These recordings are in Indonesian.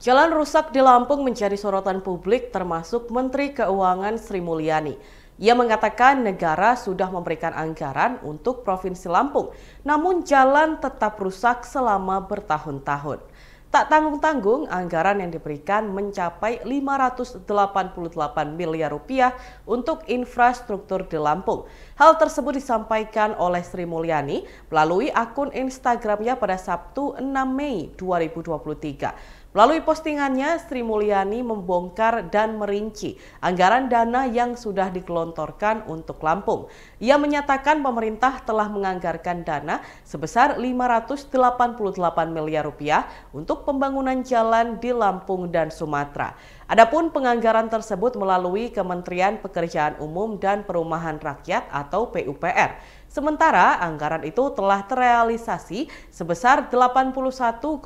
Jalan rusak di Lampung menjadi sorotan publik termasuk Menteri Keuangan Sri Mulyani. Ia mengatakan negara sudah memberikan anggaran untuk Provinsi Lampung, namun jalan tetap rusak selama bertahun-tahun. Tak tanggung-tanggung, anggaran yang diberikan mencapai 588 miliar rupiah untuk infrastruktur di Lampung. Hal tersebut disampaikan oleh Sri Mulyani melalui akun Instagramnya pada Sabtu 6 Mei 2023. Melalui postingannya, Sri Mulyani membongkar dan merinci anggaran dana yang sudah dikelontorkan untuk Lampung. Ia menyatakan pemerintah telah menganggarkan dana sebesar 588 miliar rupiah untuk pembangunan jalan di Lampung dan Sumatera. Adapun penganggaran tersebut melalui Kementerian Pekerjaan Umum dan Perumahan Rakyat atau PUPR. Sementara anggaran itu telah terrealisasi sebesar 81,6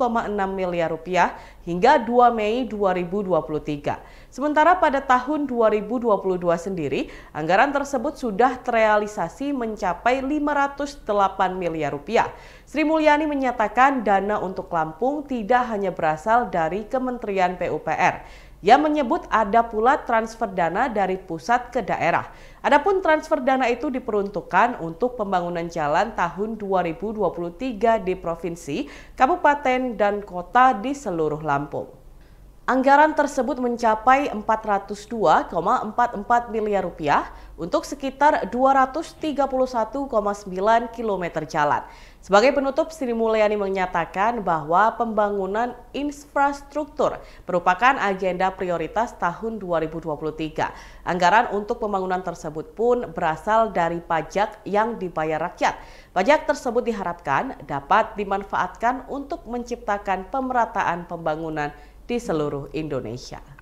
miliar rupiah hingga 2 Mei 2023. Sementara pada tahun 2022 sendiri, anggaran tersebut sudah terrealisasi mencapai 508 miliar rupiah. Sri Mulyani menyatakan dana untuk Lampung tidak hanya berasal dari Kementerian PUPR yang menyebut ada pula transfer dana dari pusat ke daerah. Adapun transfer dana itu diperuntukkan untuk pembangunan jalan tahun 2023 di provinsi, kabupaten, dan kota di seluruh Lampung. Anggaran tersebut mencapai 402,44 miliar rupiah untuk sekitar 231,9 km jalan. Sebagai penutup, Sri Mulyani menyatakan bahwa pembangunan infrastruktur merupakan agenda prioritas tahun 2023. Anggaran untuk pembangunan tersebut pun berasal dari pajak yang dibayar rakyat. Pajak tersebut diharapkan dapat dimanfaatkan untuk menciptakan pemerataan pembangunan di seluruh Indonesia.